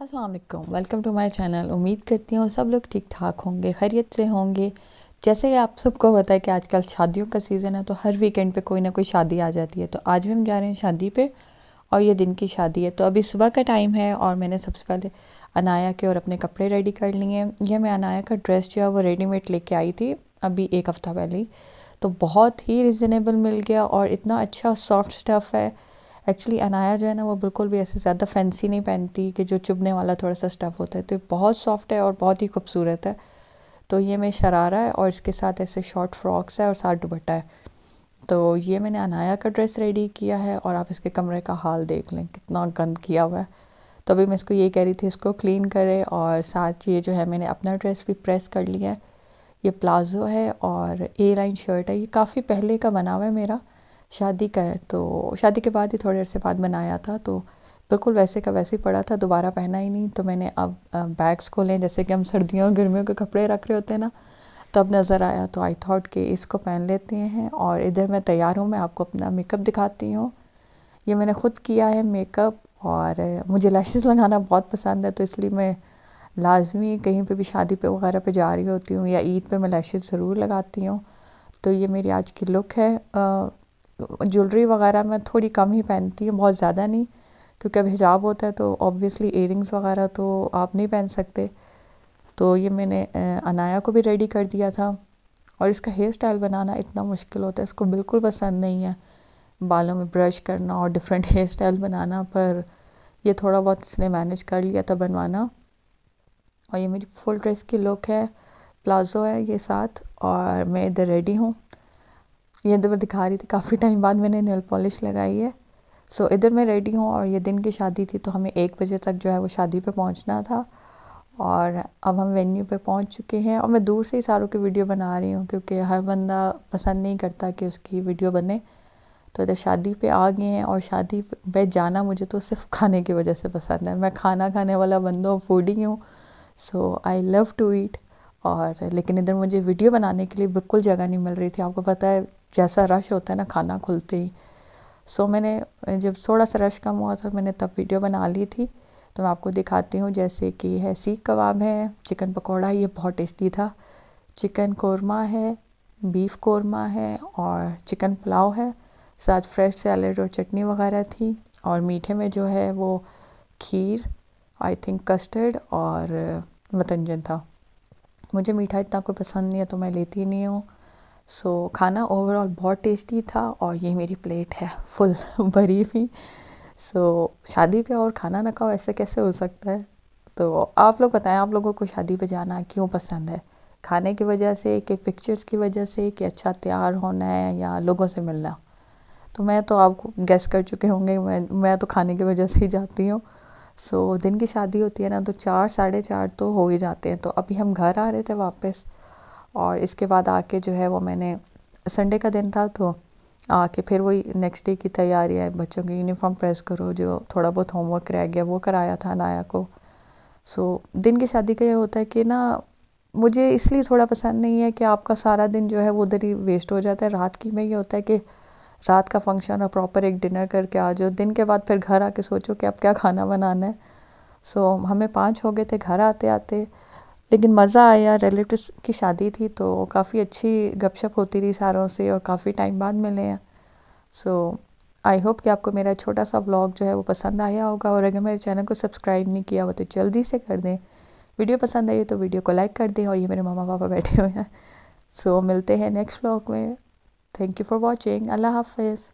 Aslam welcome to my channel उम्मीद करती हूँ सब लोग ठीक ठाक होंगे खैरियत से होंगे जैसे आप सबको पता है कि आजकल शादियों का सीज़न है तो हर वीकेंड पे कोई ना कोई शादी आ जाती है तो आज भी हम जा रहे हैं शादी पे और ये दिन की शादी है तो अभी सुबह का टाइम है और मैंने सबसे पहले अनाया के और अपने कपड़े रेडी कर लिए हैं यह मैं अनाया का ड्रेस जो है वो रेडीमेड लेके आई थी अभी एक हफ़्ता पहले तो बहुत ही रिजनेबल मिल गया और इतना अच्छा सॉफ्ट स्टफ़ है एक्चुअली अनाया जो है ना वो बिल्कुल भी ऐसे ज़्यादा फैंसी नहीं पहनती कि जो चुभने वाला थोड़ा सा स्टफ़ होता है तो ये बहुत सॉफ्ट है और बहुत ही खूबसूरत है तो ये मैं शरारा है और इसके साथ ऐसे शॉर्ट फ्रॉक्स है और साथ दुपट्टा है तो ये मैंने अनाया का ड्रेस रेडी किया है और आप इसके कमरे का हाल देख लें कितना गंद किया हुआ है तो अभी मैं इसको ये कह रही थी इसको क्लीन करें और साथ ये जो है मैंने अपना ड्रेस भी प्रेस कर लिया है ये प्लाज़ो है और ए लाइन शर्ट है ये काफ़ी पहले का बना हुआ है मेरा शादी का है तो शादी के बाद ही थोड़े अरसे बाद बनाया था तो बिल्कुल वैसे का वैसे ही पड़ा था दोबारा पहना ही नहीं तो मैंने अब बैग्स खोले जैसे कि हम सर्दियों और गर्मियों के कपड़े रख रहे होते हैं ना तब तो नज़र आया तो आई थॉट कि इसको पहन लेते हैं और इधर मैं तैयार हूँ मैं आपको अपना मेकअप दिखाती हूँ ये मैंने ख़ुद किया है मेकअप और मुझे लैशेज़ लगाना बहुत पसंद है तो इसलिए मैं लाजमी कहीं पे भी शादी पे वगैरह पे जा रही होती हूँ या ईद पे मैं लैशेज़ ज़रूर लगाती हूँ तो ये मेरी आज की लुक है आ, ज्वेलरी वगैरह मैं थोड़ी कम ही पहनती हूँ बहुत ज़्यादा नहीं क्योंकि अब हिजाब होता है तो ऑब्वियसली एयरिंग्स वगैरह तो आप नहीं पहन सकते तो ये मैंने अनाया को भी रेडी कर दिया था और इसका हेयर स्टाइल बनाना इतना मुश्किल होता है इसको बिल्कुल पसंद नहीं है बालों में ब्रश करना और डिफरेंट हेयर स्टाइल बनाना पर ये थोड़ा बहुत इसने मैनेज कर लिया था बनवाना और ये मेरी फुल ड्रेस की लुक है प्लाज़ो है ये साथ और मैं इधर रेडी हूँ ये इधर तो मैं दिखा रही थी काफ़ी टाइम बाद मैंने नेल पॉलिश लगाई है सो so, इधर मैं रेडी हूँ और ये दिन की शादी थी तो हमें एक बजे तक जो है वो शादी पे पहुँचना था और अब हम वेन्यू पे पहुँच चुके हैं और मैं दूर से ही सारों की वीडियो बना रही हूँ क्योंकि हर बंदा पसंद नहीं करता कि उसकी वीडियो बने तो इधर शादी पे आ गए हैं और शादी पे जाना मुझे तो सिर्फ खाने की वजह से पसंद है मैं खाना खाने वाला बंदा हूँ ही हूँ सो आई लव टू ईट और लेकिन इधर मुझे वीडियो बनाने के लिए बिल्कुल जगह नहीं मिल रही थी आपको पता है जैसा रश होता है ना खाना खुलते ही सो मैंने जब थोड़ा सा रश कम हुआ था मैंने तब वीडियो बना ली थी तो मैं आपको दिखाती हूँ जैसे कि है सीख कबाब है चिकन पकौड़ा ये बहुत टेस्टी था चिकन कौरमा है बीफ कौरमा है और चिकन पुलाव है साथ फ्रेश सैलड और चटनी वगैरह थी और मीठे में जो है वो खीर आई थिंक कस्टर्ड और मतंजन था मुझे मीठा इतना कोई पसंद नहीं है तो मैं लेती नहीं हूँ सो खाना ओवरऑल बहुत टेस्टी था और ये मेरी प्लेट है फुल भरी हुई सो शादी पे और खाना ना खाओ ऐसे कैसे हो सकता है तो आप लोग बताएं आप लोगों को शादी पे जाना क्यों पसंद है खाने की वजह से कि पिक्चर्स की वजह से कि अच्छा तैयार होना है या लोगों से मिलना तो मैं तो आपको गैस कर चुके होंगे मैं मैं तो खाने की वजह से ही जाती हूँ सो दिन की शादी होती है ना तो चार साढ़े चार तो हो ही जाते हैं तो अभी हम घर आ रहे थे वापस और इसके बाद आके जो है वो मैंने संडे का दिन था तो आके फिर वही नेक्स्ट डे की तैयारी है बच्चों की यूनिफॉर्म प्रेस करो जो थोड़ा बहुत होमवर्क रह गया वो कराया था नाया को सो दिन की शादी का ये होता है कि ना मुझे इसलिए थोड़ा पसंद नहीं है कि आपका सारा दिन जो है वो उधर ही वेस्ट हो जाता है रात की में ये होता है कि रात का फंक्शन और प्रॉपर एक डिनर करके आ जाओ दिन के बाद फिर घर आके सोचो कि आप क्या खाना बनाना है सो so, हमें पाँच हो गए थे घर आते आते लेकिन मज़ा आया रिलेटिव की शादी थी तो काफ़ी अच्छी गपशप होती रही सारों से और काफ़ी टाइम बाद मिले हैं सो आई होप कि आपको मेरा छोटा सा व्लॉग जो है वो पसंद आया होगा और अगर मेरे चैनल को सब्सक्राइब नहीं किया हो तो जल्दी से कर दें वीडियो पसंद आई तो वीडियो को लाइक कर दें और ये मेरे मामा पापा बैठे हुए हैं सो so, मिलते हैं नेक्स्ट व्लॉग में थैंक यू फॉर वॉचिंग अल्लाह हाफिज़